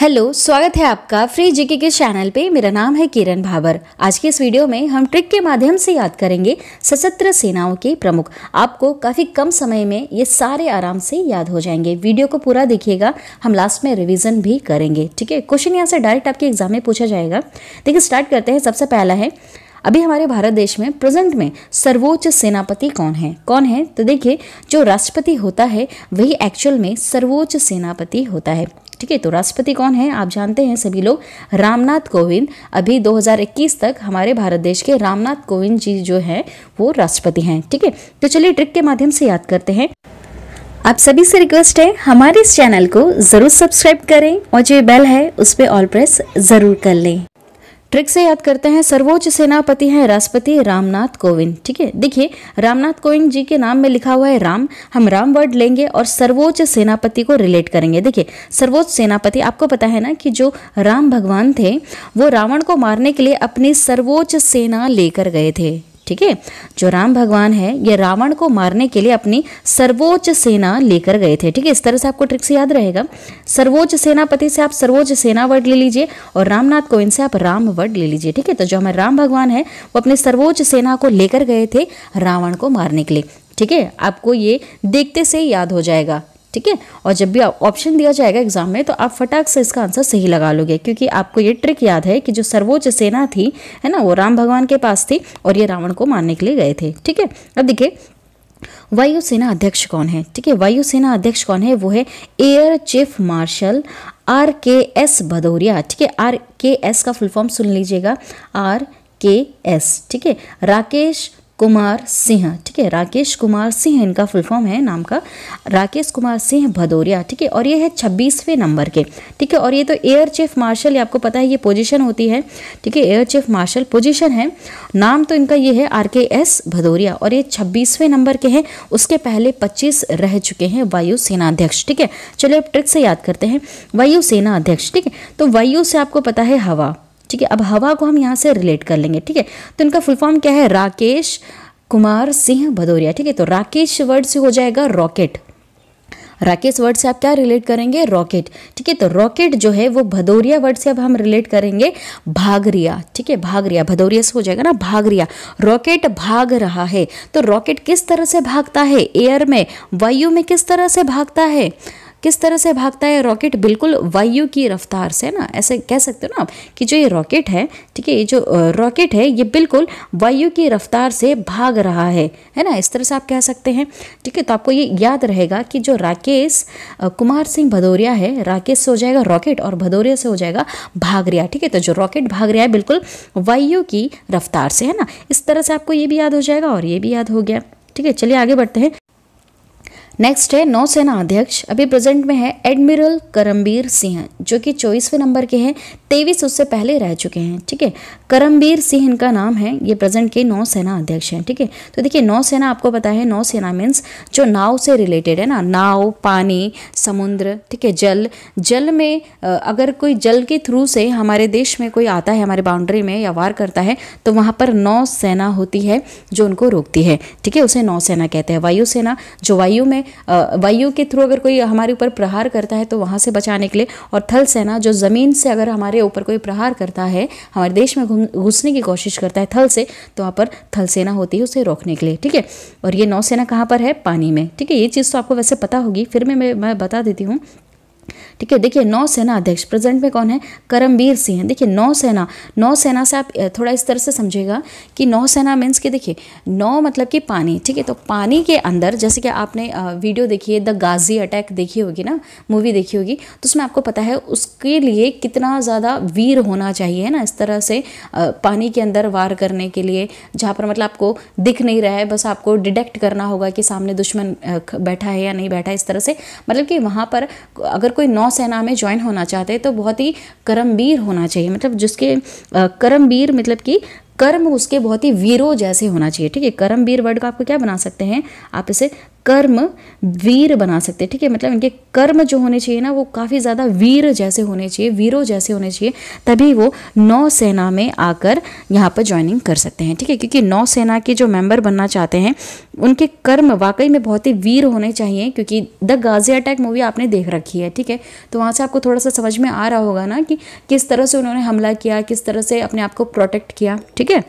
Hello स्वागत है आपका फ्री जीके के चैनल पे मेरा नाम है किरण भाबर आज के इस वीडियो में हम ट्रिक के माध्यम से याद करेंगे सशस्त्र सेनाओं के प्रमुख आपको काफ़ी कम समय में ये सारे आराम से याद हो जाएंगे वीडियो को पूरा देखिएगा हम लास्ट में रिवीजन भी करेंगे ठीक है क्वेश्चन यहाँ से डायरेक्ट आपके एग्जाम में पूछा जाएगा देखिए स्टार्ट करते हैं सबसे पहला है अभी हमारे भारत देश में प्रेजेंट में सर्वोच्च सेनापति कौन है कौन है तो देखिए जो राष्ट्रपति होता है वही एक्चुअल में सर्वोच्च सेनापति होता है ठीक है तो राष्ट्रपति कौन है आप जानते हैं सभी लोग रामनाथ कोविंद अभी 2021 तक हमारे भारत देश के रामनाथ कोविंद जी जो हैं वो राष्ट्रपति हैं ठीक है ठीके? तो चलिए ट्रिक के माध्यम से याद करते हैं आप सभी से रिक्वेस्ट है हमारे इस चैनल को ज़रूर सब्सक्राइब करें और जो बेल है उस पर ऑल प्रेस ज़रूर कर लें ट्रिक से याद करते हैं सर्वोच्च सेनापति हैं राष्ट्रपति रामनाथ कोविंद ठीक है देखिए रामनाथ कोविंद जी के नाम में लिखा हुआ है राम हम राम वर्ड लेंगे और सर्वोच्च सेनापति को रिलेट करेंगे देखिए सर्वोच्च सेनापति आपको पता है ना कि जो राम भगवान थे वो रावण को मारने के लिए अपनी सर्वोच्च सेना लेकर गए थे ठीक है जो राम भगवान है ये रावण को मारने के लिए अपनी सर्वोच्च सेना लेकर गए थे ठीक है इस तरह से आपको ट्रिक्स याद रहेगा सर्वोच्च सेनापति से आप सर्वोच्च सेना वर्ड ले लीजिए और रामनाथ कोविंद से आप राम वर्ड ले लीजिए ठीक है तो जो हमारे राम भगवान है वो अपनी सर्वोच्च सेना को लेकर गए थे रावण को मारने के लिए ठीक है आपको ये देखते से याद हो जाएगा ठीक है और जब भी ऑप्शन दिया जाएगा एग्जाम में तो आप फटाक से इसका आंसर सही लगा लोगे क्योंकि आपको ये ट्रिक याद है कि जो सर्वोच्च सेना थी है ना वो राम भगवान के पास थी और ये रावण को मारने के लिए गए थे ठीक है अब देखिए वायुसेना अध्यक्ष कौन है ठीक है वायुसेना अध्यक्ष कौन है वो है Air Chief Marshal R K S Bhadauria ठीक है आर के एस का फुल फॉर्म सुन लीजिएगा आर के एस ठीक है राकेश कुमार सिंह ठीक है राकेश कुमार सिंह इनका फुल फॉर्म है नाम का राकेश कुमार सिंह भदौरिया ठीक है और ये है छब्बीसवें नंबर के ठीक है और ये तो एयर चीफ मार्शल ये आपको पता है ये पोजीशन होती है ठीक है एयर चीफ मार्शल पोजीशन है नाम तो इनका ये है आर के एस भदौरिया और ये छब्बीसवें नंबर के हैं उसके पहले पच्चीस रह चुके हैं वायुसेना अध्यक्ष ठीक है चलिए अब ट्रिक से याद करते हैं वायुसेना अध्यक्ष ठीक है तो वायु से आपको पता है हवा ठीक है अब हवा को हम यहाँ से रिलेट कर लेंगे ठीक है तो इनका फुल फॉर्म क्या है राकेश कुमार सिंह भदौरिया ठीक है तो राकेश वर्ड से हो जाएगा रॉकेट राकेश वर्ड से आप क्या रिलेट करेंगे रॉकेट ठीक है तो रॉकेट जो है वो भदौरिया वर्ड से अब हम रिलेट करेंगे भागरिया ठीक है भागरिया भदौरिया से हो जाएगा ना भागरिया रॉकेट भाग रहा है तो रॉकेट किस तरह से भागता है एयर में वायु में किस तरह से भागता है किस तरह से भागता है रॉकेट बिल्कुल वायु की रफ्तार से ना ऐसे कह सकते हो ना आप कि जो ये रॉकेट है ठीक है ये जो रॉकेट है ये बिल्कुल वायु की रफ्तार से भाग रहा है है ना इस तरह से आप कह सकते हैं ठीक है तो आपको ये याद रहेगा कि जो राकेश कुमार सिंह भदौरिया है राकेश से हो जाएगा रॉकेट और भदौरिया से हो जाएगा भाग रिया ठीक है तो जो रॉकेट भाग रहा है बिल्कुल वायु की रफ्तार से है ना इस तरह से आपको ये भी याद हो जाएगा और ये भी याद हो गया ठीक है चलिए आगे बढ़ते हैं नेक्स्ट है नौसेना अध्यक्ष अभी प्रेजेंट में है एडमिरल करमबीर सिंह जो कि चौबीसवें नंबर के हैं तेईस उससे पहले रह चुके हैं ठीक है करमबीर सिंह इनका नाम है ये प्रेजेंट के नौसेना अध्यक्ष हैं ठीक है ठीके? तो देखिए नौसेना आपको पता है नौसेना मीन्स जो नाव से रिलेटेड है ना नाव पानी समुद्र ठीक है जल जल में अगर कोई जल के थ्रू से हमारे देश में कोई आता है हमारे बाउंड्री में या वार करता है तो वहाँ पर नौसेना होती है जो उनको रोकती है ठीक है उसे नौसेना कहते हैं वायुसेना जो वायु में वायु के थ्रू अगर कोई हमारे ऊपर प्रहार करता है तो वहाँ से बचाने के लिए और थल सेना जो ज़मीन से अगर हमारे ऊपर कोई प्रहार करता है हमारे देश में घुसने की कोशिश करता है थल से तो वहाँ पर थल सेना होती है उसे रोकने के लिए ठीक है और ये नौसेना कहाँ पर है पानी में ठीक है ये चीज़ तो आपको वैसे पता होगी फिर मैं मैं बता देती हूँ ठीक है देखिए नौसेना अध्यक्ष प्रेजेंट में कौन है करमवीर सिंह है देखिए नौसेना नौसेना से आप थोड़ा इस तरह से समझेगा कि नौसेना मीन्स कि देखिए नौ मतलब कि पानी ठीक है तो पानी के अंदर जैसे कि आपने वीडियो देखी है द गाजी अटैक देखी होगी ना मूवी देखी होगी तो उसमें आपको पता है उसके लिए कितना ज़्यादा वीर होना चाहिए ना इस तरह से पानी के अंदर वार करने के लिए जहाँ पर मतलब आपको दिख नहीं रहा है बस आपको डिटेक्ट करना होगा कि सामने दुश्मन बैठा है या नहीं बैठा है इस तरह से मतलब कि वहाँ पर अगर कोई नौ नौसेना में ज्वाइन होना चाहते हैं तो बहुत ही कर्मवीर होना चाहिए मतलब जिसके कर्मवीर मतलब कि कर्म उसके बहुत ही वीरों जैसे होना चाहिए ठीक है कर्मवीर वर्ड का आपको क्या बना सकते हैं आप इसे कर्म वीर बना सकते हैं ठीक है मतलब इनके कर्म जो होने चाहिए ना वो काफ़ी ज़्यादा वीर जैसे होने चाहिए वीरों जैसे होने चाहिए तभी वो नौसेना में आकर यहाँ पर ज्वाइनिंग कर सकते हैं ठीक है क्योंकि नौसेना के जो मेंबर बनना चाहते हैं उनके कर्म वाकई में बहुत ही वीर होने चाहिए क्योंकि द गाजी अटैक मूवी आपने देख रखी है ठीक है तो वहाँ से आपको थोड़ा सा समझ में आ रहा होगा ना कि किस तरह से उन्होंने हमला किया किस तरह से अपने आप को प्रोटेक्ट किया ठीक है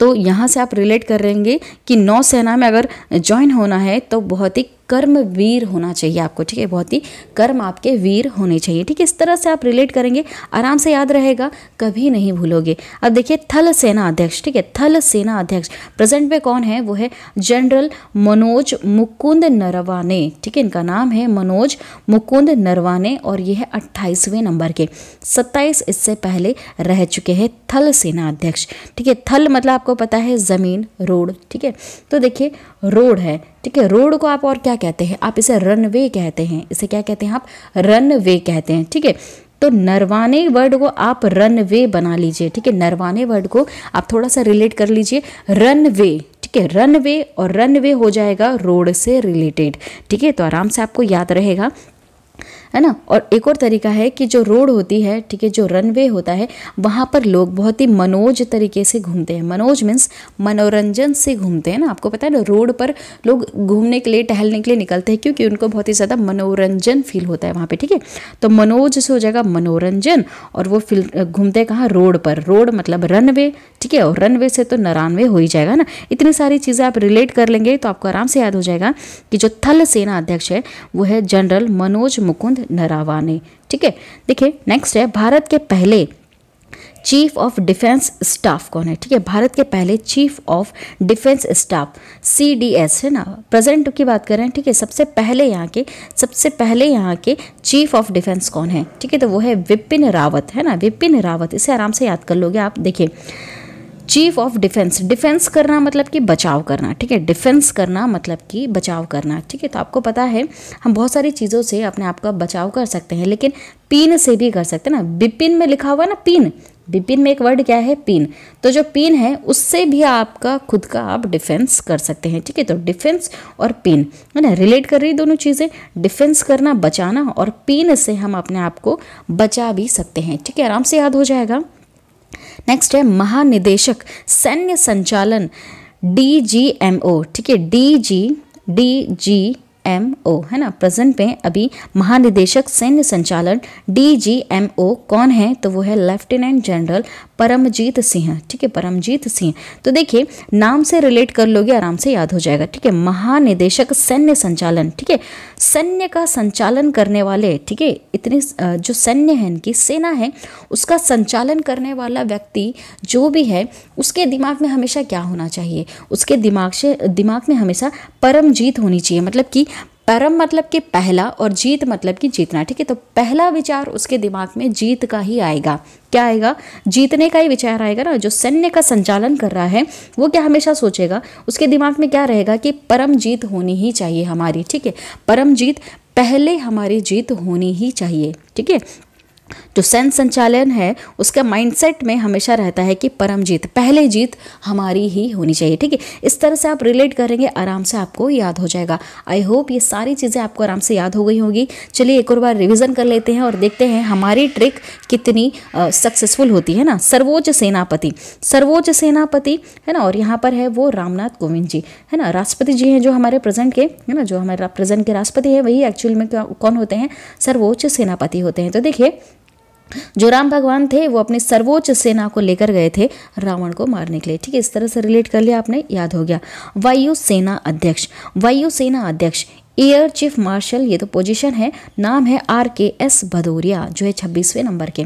तो यहाँ से आप रिलेट करेंगे कि नौसेना में अगर ज्वाइन होना है तो बहुत ही कर्मवीर होना चाहिए आपको ठीक है बहुत ही कर्म आपके वीर होने चाहिए ठीक है इस तरह से आप रिलेट करेंगे आराम से याद रहेगा कभी नहीं भूलोगे अब देखिए थल सेना अध्यक्ष ठीक है थल सेना अध्यक्ष प्रेजेंट में कौन है वो है जनरल मनोज मुकुंद नरवाने ठीक है इनका नाम है मनोज मुकुंद नरवाने और ये है अट्ठाईसवें नंबर के सत्ताईस इससे पहले रह चुके हैं थल सेना अध्यक्ष ठीक है थल मतलब आपको पता है ज़मीन रोड ठीक है तो देखिए रोड है ठीक है रोड को आप और क्या कहते हैं आप इसे रन वे कहते हैं इसे क्या कहते हैं आप रन वे कहते हैं ठीक है तो नरवाने वर्ड को आप रन वे बना लीजिए ठीक है नरवाने वर्ड को आप थोड़ा सा रिलेट कर लीजिए रन वे ठीक है रन वे और रन वे हो जाएगा रोड से रिलेटेड ठीक है तो आराम से आपको याद रहेगा है ना और एक और तरीका है कि जो रोड होती है ठीक है जो रनवे होता है वहाँ पर लोग बहुत ही मनोज तरीके से घूमते हैं मनोज मीन्स मनोरंजन से घूमते हैं ना आपको पता है ना रोड पर लोग घूमने के लिए टहलने के लिए निकलते हैं क्योंकि उनको बहुत ही ज़्यादा मनोरंजन फील होता है वहाँ पर ठीक है तो मनोज से हो जाएगा मनोरंजन और वो फील घूमते कहाँ रोड पर रोड मतलब रन ठीक है और रन से तो नरानवे हो ही जाएगा ना इतनी सारी चीज़ें आप रिलेट कर लेंगे तो आपको आराम से याद हो जाएगा कि जो थल सेना अध्यक्ष है वो है जनरल मनोज मुकुंद नरावाने ठीक है देखिए नेक्स्ट है भारत के पहले चीफ ऑफ डिफेंस स्टाफ कौन है ठीक है भारत के पहले chief of defence Staff C D S है ना प्रेजेंट की बात कर रहे हैं ठीक है सबसे पहले यहाँ के सबसे पहले यहाँ के चीफ ऑफ डिफेंस कौन है ठीक है तो वो है विपिन रावत है ना विपिन रावत इसे आराम से याद कर लोगे आप देखिए चीफ ऑफ डिफेंस डिफेंस करना मतलब कि बचाव करना ठीक है डिफेंस करना मतलब कि बचाव करना ठीक है तो आपको पता है हम बहुत सारी चीज़ों से अपने आप का बचाव कर सकते हैं लेकिन पिन से भी कर सकते हैं ना बिपिन में लिखा हुआ है ना पिन बिपिन में एक वर्ड क्या है पिन तो जो पिन है उससे भी आपका खुद का आप डिफेंस कर सकते हैं ठीक है तो डिफेंस और पिन है ना रिलेट कर रही दोनों चीज़ें डिफेंस करना बचाना और पिन से हम अपने आप को बचा भी सकते हैं ठीक है आराम से याद हो जाएगा नेक्स्ट है महानिदेशक सैन्य संचालन डी जी एम ओ ठीक है D G D G M O है ना प्रेजेंट में अभी महानिदेशक सैन्य संचालन डी जी एम ओ कौन है तो वो है लेफ्टिनेंट जनरल परमजीत सिंह ठीक है परमजीत सिंह तो देखिए नाम से रिलेट कर लोगे आराम से याद हो जाएगा ठीक है महानिदेशक सैन्य संचालन ठीक है सैन्य का संचालन करने वाले ठीक है इतने जो सैन्य है इनकी सेना है उसका संचालन करने वाला व्यक्ति जो भी है उसके दिमाग में हमेशा क्या होना चाहिए उसके दिमाग से दिमाग में हमेशा परमजीत होनी चाहिए मतलब कि परम मतलब कि पहला और जीत मतलब कि जीतना ठीक है तो पहला विचार उसके दिमाग में जीत का ही आएगा क्या आएगा जीतने का ही विचार आएगा ना जो सैन्य का संचालन कर रहा है वो क्या हमेशा सोचेगा उसके दिमाग में क्या रहेगा कि परम जीत होनी ही चाहिए हमारी ठीक है परम जीत पहले हमारी जीत होनी ही चाहिए ठीक है जो सेंस संचालन है उसका माइंडसेट में हमेशा रहता है कि परम जीत पहले जीत हमारी ही होनी चाहिए ठीक है इस तरह से आप रिलेट करेंगे आराम से आपको याद हो जाएगा आई होप ये सारी चीज़ें आपको आराम से याद हो गई होगी चलिए एक और बार रिविज़न कर लेते हैं और देखते हैं हमारी ट्रिक कितनी सक्सेसफुल होती है ना सर्वोच्च सेनापति सर्वोच्च सेनापति है ना और यहाँ पर है वो रामनाथ कोविंद जी है ना राष्ट्रपति जी हैं जो हमारे प्रेजेंट के है ना जो हमारे प्रेजेंट के राष्ट्रपति है वही एक्चुअल में कौन होते हैं सर्वोच्च सेनापति होते हैं तो देखिए जो राम भगवान थे वो अपनी सर्वोच्च सेना को लेकर गए थे रावण को मारने के लिए ठीक है इस तरह से रिलेट कर लिया आपने याद हो गया वायु सेना अध्यक्ष वायु सेना अध्यक्ष एयर चीफ मार्शल ये तो पोजीशन है नाम है आर के एस भदौरिया जो है छब्बीसवें नंबर के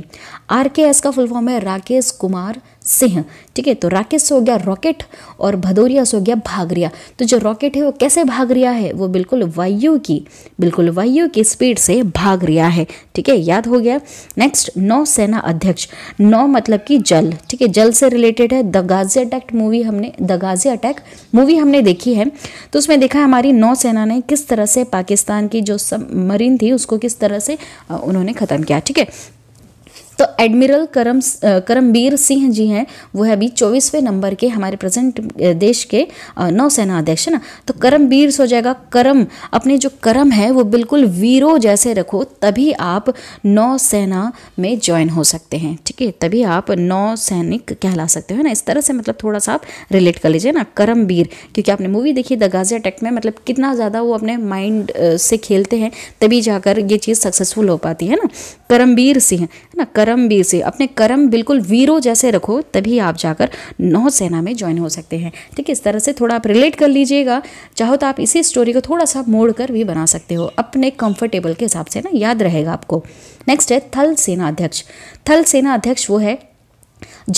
आर के एस का फुल फॉर्म है राकेश कुमार सिंह ठीक है तो राकेश हो गया रॉकेट और भदौरिया हो गया भागरिया तो जो रॉकेट है वो कैसे भाग रिया है वो बिल्कुल वायु की बिल्कुल वायु की स्पीड से भाग रिया है ठीक है याद हो गया नेक्स्ट नौ सेना अध्यक्ष नौ मतलब कि जल ठीक है जल से रिलेटेड है द गाजी अटैक मूवी हमने द गाजी अटैक मूवी हमने देखी है तो उसमें देखा है हमारी नौसेना ने किस तरह से पाकिस्तान की जो सब मरीन थी उसको किस तरह से उन्होंने ख़त्म किया ठीक है तो एडमिरल करम करमबीर सिंह जी हैं वो है अभी चौबीसवें नंबर के हमारे प्रेजेंट देश के नौसेना अध्यक्ष ना तो करमबीर सो जाएगा करम अपने जो करम है वो बिल्कुल वीरो जैसे रखो तभी आप नौसेना में ज्वाइन हो सकते हैं ठीक है तभी आप नौ सैनिक कहला सकते हो ना इस तरह से मतलब थोड़ा सा आप रिलेट कर लीजिए ना करमबीर क्योंकि आपने मूवी देखी द गाजिया अटैक में मतलब कितना ज़्यादा वो अपने माइंड से खेलते हैं तभी जाकर ये चीज़ सक्सेसफुल हो पाती है ना करमबीर सिंह है ना करम कर्म भी से अपने कर्म बिल्कुल वीरों जैसे रखो तभी आप जाकर नौसेना में ज्वाइन हो सकते हैं ठीक है इस तरह से थोड़ा आप रिलेट कर लीजिएगा चाहो तो आप इसी स्टोरी को थोड़ा सा मोड़ कर भी बना सकते हो अपने कंफर्टेबल के हिसाब से ना याद रहेगा आपको नेक्स्ट है थल सेना अध्यक्ष थल सेना अध्यक्ष वो है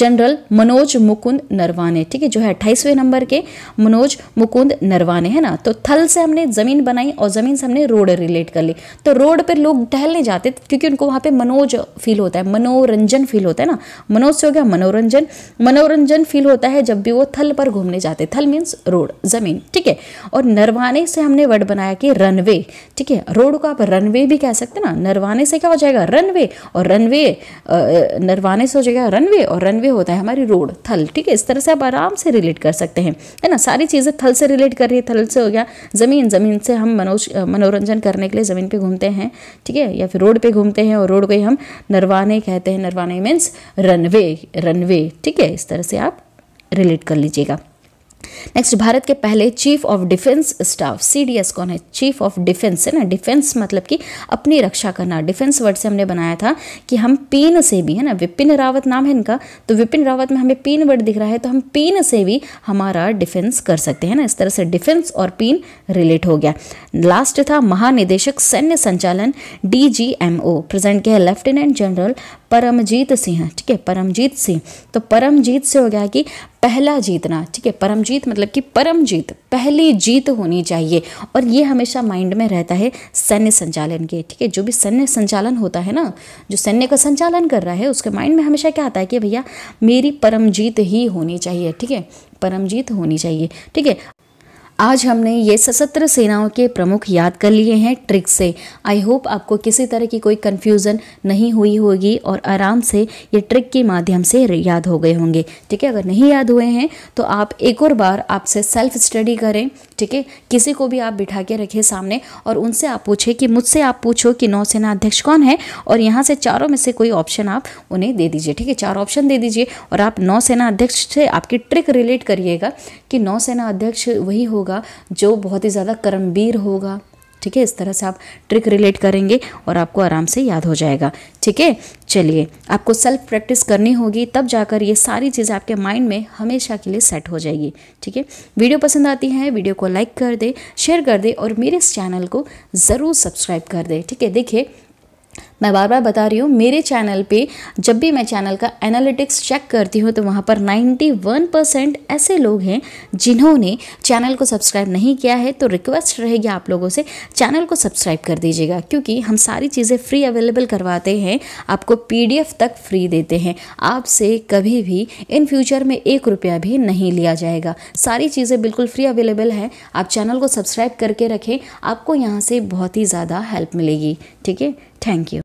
जनरल मनोज मुकुंद नरवाने ठीक है जो है अट्ठाईसवें नंबर के मनोज मुकुंद नरवाने है ना तो थल से हमने ज़मीन बनाई और ज़मीन से हमने रोड रिलेट कर ली तो रोड पर लोग टहलने जाते क्योंकि उनको वहाँ पर मनोज फील होता है मनोरंजन फील होता है ना मनोज से हो गया मनोरंजन मनोरंजन फील होता है जब भी वो थल पर घूमने जाते थल मीन्स रोड ज़मीन ठीक है और नरवाने से हमने वर्ड बनाया कि रनवे ठीक है रोड को आप रनवे भी कह सकते हैं ना नरवाने से क्या हो जाएगा रनवे और रनवे नरवाने से हो जाएगा रनवे और रन रनवे होता है हमारी रोड थल ठीक है इस तरह से आप आराम से रिलेट कर सकते हैं है ना सारी चीज़ें थल से रिलेट कर रही है थल से हो गया ज़मीन ज़मीन से हम मनोज मनोरंजन करने के लिए ज़मीन पर घूमते हैं ठीक है या फिर रोड पर घूमते हैं और रोड को ही हम नरवाने कहते हैं नरवाने मीन्स रनवे रनवे ठीक है इस तरह से आप रिलेट कर लीजिएगा नेक्स्ट भारत के पहले chief of defence staff CDS कौन है चीफ ऑफ डिफेंस है ना डिफेंस मतलब कि अपनी रक्षा करना डिफेंस वर्ड से हमने बनाया था कि हम पीन से भी है ना विपिन रावत नाम है इनका तो विपिन रावत में हमें पीन वर्ड दिख रहा है तो हम पीन से भी हमारा डिफेंस कर सकते हैं ना इस तरह से डिफेंस और पीन रिलेट हो गया लास्ट था महानिदेशक सैन्य संचालन D G M O present किया लेफ्टिनेंट जनरल परमजीत सिंह ठीक है परमजीत सिंह तो परमजीत से हो गया कि पहला जीतना ठीक है परमजीत मतलब कि परमजीत पहली जीत होनी चाहिए और ये हमेशा माइंड में रहता है सैन्य संचालन के ठीक है जो भी सैन्य संचालन होता है ना जो सैन्य का संचालन कर रहा है उसके माइंड में हमेशा क्या आता है कि भैया मेरी परमजीत ही होनी चाहिए ठीक है परमजीत होनी चाहिए ठीक है आज हमने ये सशस्त्र सेनाओं के प्रमुख याद कर लिए हैं ट्रिक से आई होप आपको किसी तरह की कोई कन्फ्यूज़न नहीं हुई होगी और आराम से ये ट्रिक के माध्यम से याद हो गए होंगे ठीक है अगर नहीं याद हुए हैं तो आप एक और बार आपसे सेल्फ स्टडी करें ठीक है किसी को भी आप बिठा के रखें सामने और उनसे आप पूछें कि मुझसे आप पूछो कि नौसेना अध्यक्ष कौन है और यहाँ से चारों में से कोई ऑप्शन आप उन्हें दे दीजिए ठीक है चार ऑप्शन दे दीजिए और आप नौसेना अध्यक्ष से आपकी ट्रिक रिलेट करिएगा कि नौसेना अध्यक्ष वही होगा होगा जो बहुत ही ज़्यादा कर्मवीर होगा ठीक है इस तरह से आप ट्रिक रिलेट करेंगे और आपको आराम से याद हो जाएगा ठीक है चलिए आपको सेल्फ प्रैक्टिस करनी होगी तब जाकर ये सारी चीज़ें आपके माइंड में हमेशा के लिए सेट हो जाएगी ठीक है वीडियो पसंद आती है वीडियो को लाइक कर दे शेयर कर दे और मेरे इस चैनल को ज़रूर सब्सक्राइब कर दे ठीक है देखिए मैं बार बार बता रही हूँ मेरे चैनल पे जब भी मैं चैनल का एनालिटिक्स चेक करती हूँ तो वहाँ पर 91 परसेंट ऐसे लोग हैं जिन्होंने चैनल को सब्सक्राइब नहीं किया है तो रिक्वेस्ट रहेगी आप लोगों से चैनल को सब्सक्राइब कर दीजिएगा क्योंकि हम सारी चीज़ें फ्री अवेलेबल करवाते हैं आपको पी तक फ्री देते हैं आपसे कभी भी इन फ्यूचर में एक रुपया भी नहीं लिया जाएगा सारी चीज़ें बिल्कुल फ्री अवेलेबल हैं आप चैनल को सब्सक्राइब करके रखें आपको यहाँ से बहुत ही ज़्यादा हेल्प मिलेगी ठीक है Thank you.